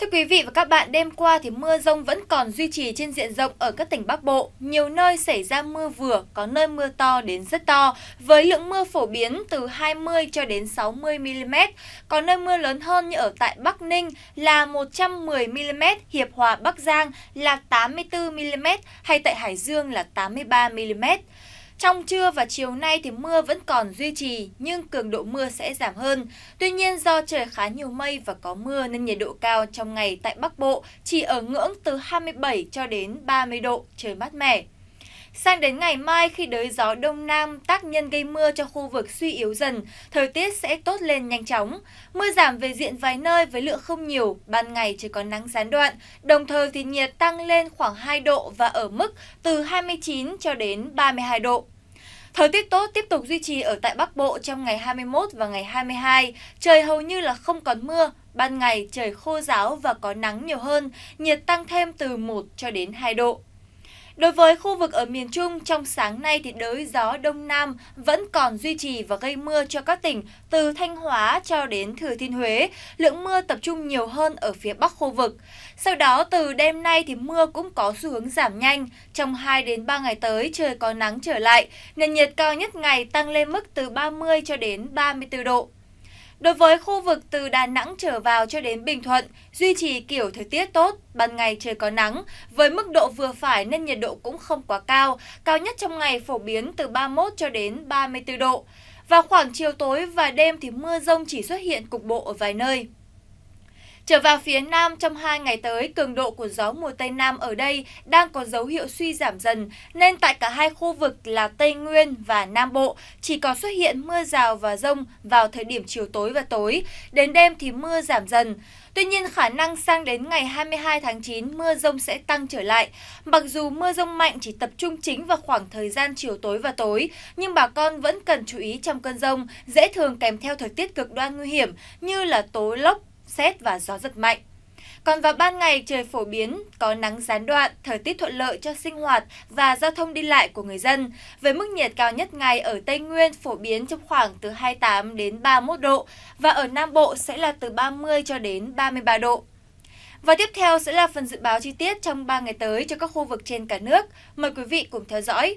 Thưa quý vị và các bạn, đêm qua thì mưa rông vẫn còn duy trì trên diện rộng ở các tỉnh Bắc Bộ. Nhiều nơi xảy ra mưa vừa, có nơi mưa to đến rất to, với lượng mưa phổ biến từ 20 cho đến 60 mm. Có nơi mưa lớn hơn như ở tại Bắc Ninh là 110 mm, Hiệp Hòa Bắc Giang là 84 mm hay tại Hải Dương là 83 mm. Trong trưa và chiều nay thì mưa vẫn còn duy trì nhưng cường độ mưa sẽ giảm hơn. Tuy nhiên do trời khá nhiều mây và có mưa nên nhiệt độ cao trong ngày tại Bắc Bộ chỉ ở ngưỡng từ 27 cho đến 30 độ, trời mát mẻ. Sang đến ngày mai khi đới gió đông nam tác nhân gây mưa cho khu vực suy yếu dần, thời tiết sẽ tốt lên nhanh chóng. Mưa giảm về diện vài nơi với lượng không nhiều, ban ngày chỉ có nắng gián đoạn, đồng thời thì nhiệt tăng lên khoảng 2 độ và ở mức từ 29 cho đến 32 độ. Thời tiết tốt tiếp tục duy trì ở tại Bắc Bộ trong ngày 21 và ngày 22. Trời hầu như là không còn mưa, ban ngày trời khô ráo và có nắng nhiều hơn, nhiệt tăng thêm từ 1 cho đến 2 độ. Đối với khu vực ở miền Trung, trong sáng nay thì đới gió Đông Nam vẫn còn duy trì và gây mưa cho các tỉnh từ Thanh Hóa cho đến Thừa Thiên Huế. Lượng mưa tập trung nhiều hơn ở phía Bắc khu vực. Sau đó từ đêm nay thì mưa cũng có xu hướng giảm nhanh. Trong 2 đến 3 ngày tới trời có nắng trở lại. Nền nhiệt cao nhất ngày tăng lên mức từ 30 cho đến 34 độ. Đối với khu vực từ Đà Nẵng trở vào cho đến Bình Thuận, duy trì kiểu thời tiết tốt, ban ngày trời có nắng, với mức độ vừa phải nên nhiệt độ cũng không quá cao, cao nhất trong ngày phổ biến từ 31 cho đến 34 độ. Vào khoảng chiều tối và đêm thì mưa rông chỉ xuất hiện cục bộ ở vài nơi. Trở vào phía Nam, trong hai ngày tới, cường độ của gió mùa Tây Nam ở đây đang có dấu hiệu suy giảm dần, nên tại cả hai khu vực là Tây Nguyên và Nam Bộ chỉ có xuất hiện mưa rào và rông vào thời điểm chiều tối và tối, đến đêm thì mưa giảm dần. Tuy nhiên, khả năng sang đến ngày 22 tháng 9, mưa rông sẽ tăng trở lại. Mặc dù mưa rông mạnh chỉ tập trung chính vào khoảng thời gian chiều tối và tối, nhưng bà con vẫn cần chú ý trong cơn rông, dễ thường kèm theo thời tiết cực đoan nguy hiểm như là tố lốc, sét và gió giật mạnh. Còn vào ban ngày trời phổ biến, có nắng gián đoạn, thời tiết thuận lợi cho sinh hoạt và giao thông đi lại của người dân. Với mức nhiệt cao nhất ngày ở Tây Nguyên phổ biến trong khoảng từ 28 đến 31 độ và ở Nam Bộ sẽ là từ 30 cho đến 33 độ. Và tiếp theo sẽ là phần dự báo chi tiết trong 3 ngày tới cho các khu vực trên cả nước. Mời quý vị cùng theo dõi.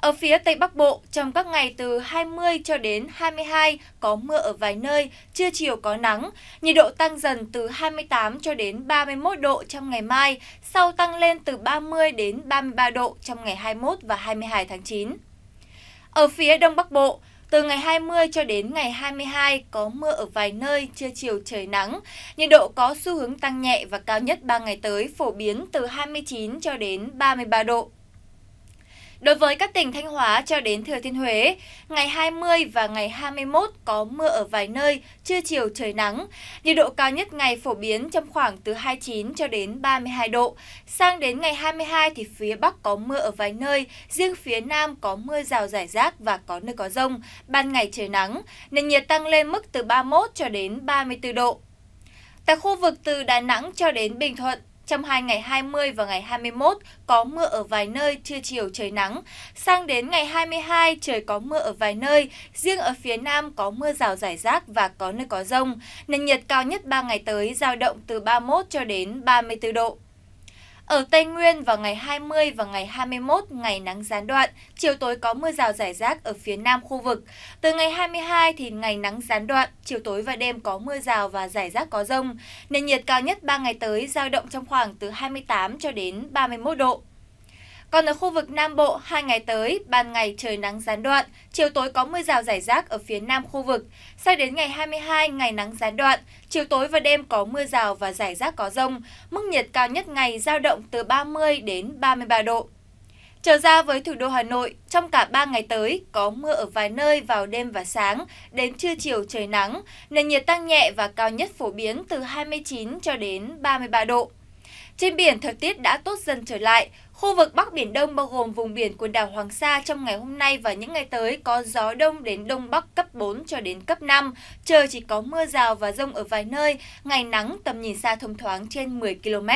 Ở phía Tây Bắc Bộ, trong các ngày từ 20 cho đến 22 có mưa ở vài nơi, trưa chiều có nắng, nhiệt độ tăng dần từ 28 cho đến 31 độ trong ngày mai, sau tăng lên từ 30 đến 33 độ trong ngày 21 và 22 tháng 9. Ở phía Đông Bắc Bộ, từ ngày 20 cho đến ngày 22 có mưa ở vài nơi, trưa chiều trời nắng. Nhiệt độ có xu hướng tăng nhẹ và cao nhất 3 ngày tới phổ biến từ 29 cho đến 33 độ. Đối với các tỉnh Thanh Hóa cho đến Thừa Thiên Huế, ngày 20 và ngày 21 có mưa ở vài nơi, trưa chiều trời nắng. Nhiệt độ cao nhất ngày phổ biến trong khoảng từ 29 cho đến 32 độ. Sang đến ngày 22 thì phía Bắc có mưa ở vài nơi, riêng phía Nam có mưa rào rải rác và có nơi có rông. Ban ngày trời nắng, nền nhiệt tăng lên mức từ 31 cho đến 34 độ. Tại khu vực từ Đà Nẵng cho đến Bình Thuận, trong hai ngày 20 và ngày 21 có mưa ở vài nơi, trưa chiều trời nắng. Sang đến ngày 22 trời có mưa ở vài nơi, riêng ở phía Nam có mưa rào rải rác và có nơi có rông. Nền nhiệt cao nhất 3 ngày tới dao động từ 31 cho đến 34 độ. Ở Tây Nguyên vào ngày 20 và ngày 21 ngày nắng gián đoạn, chiều tối có mưa rào rải rác ở phía nam khu vực. Từ ngày 22 thì ngày nắng gián đoạn, chiều tối và đêm có mưa rào và rải rác có rông. Nền nhiệt cao nhất 3 ngày tới giao động trong khoảng từ 28 cho đến 31 độ. Còn ở khu vực Nam Bộ, hai ngày tới, ban ngày trời nắng gián đoạn, chiều tối có mưa rào rải rác ở phía Nam khu vực. Sang đến ngày 22, ngày nắng gián đoạn, chiều tối và đêm có mưa rào và rải rác có rông, mức nhiệt cao nhất ngày giao động từ 30 đến 33 độ. Trở ra với thủ đô Hà Nội, trong cả 3 ngày tới, có mưa ở vài nơi vào đêm và sáng, đến trưa chiều trời nắng, nền nhiệt tăng nhẹ và cao nhất phổ biến từ 29 cho đến 33 độ. Trên biển, thời tiết đã tốt dần trở lại. Khu vực Bắc Biển Đông bao gồm vùng biển quần đảo Hoàng Sa trong ngày hôm nay và những ngày tới có gió đông đến đông bắc cấp 4 cho đến cấp 5. Trời chỉ có mưa rào và rông ở vài nơi, ngày nắng tầm nhìn xa thông thoáng trên 10 km.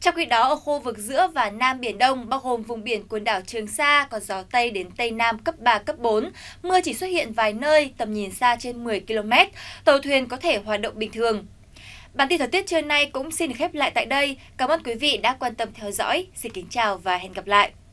Trong khi đó, ở khu vực giữa và Nam Biển Đông, bao gồm vùng biển quần đảo Trường Sa, có gió Tây đến Tây Nam cấp 3, cấp 4. Mưa chỉ xuất hiện vài nơi, tầm nhìn xa trên 10 km. Tàu thuyền có thể hoạt động bình thường. Bản tin thời tiết trưa nay cũng xin được khép lại tại đây. Cảm ơn quý vị đã quan tâm theo dõi. Xin kính chào và hẹn gặp lại.